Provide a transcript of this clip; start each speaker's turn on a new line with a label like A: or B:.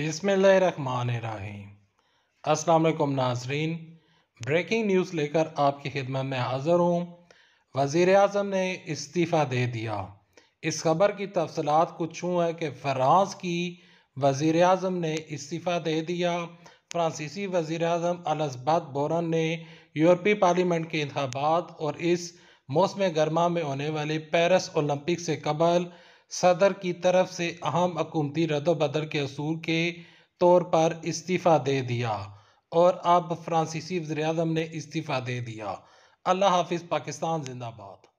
A: बिसमीम नाजरीन breaking news लेकर आपकी खिदमत में हाज़र हूँ वज़ी अजम ने इस्तीफ़ा दे दिया इस खबर की तफसलत कुछ यूँ है कि फ़्रांस की वज़ी अजम ने इस्तीफ़ा दे दिया फ्रांसीसी वज़ी अजम अलसबाद बोरन ने यूरोपी पार्लियामेंट के इंतबात और इस मौसम गर्मा में होने वाले पेरिस ओलंपिक से कबल सदर की तरफ से अहम हकूमती रदोबदर के असूल के तौर पर इस्तीफ़ा दे दिया और अब फ्रांसीसी अजम ने इस्तीफ़ा दे दिया अल्लाह हाफिज़ पाकिस्तान जिंदाबाद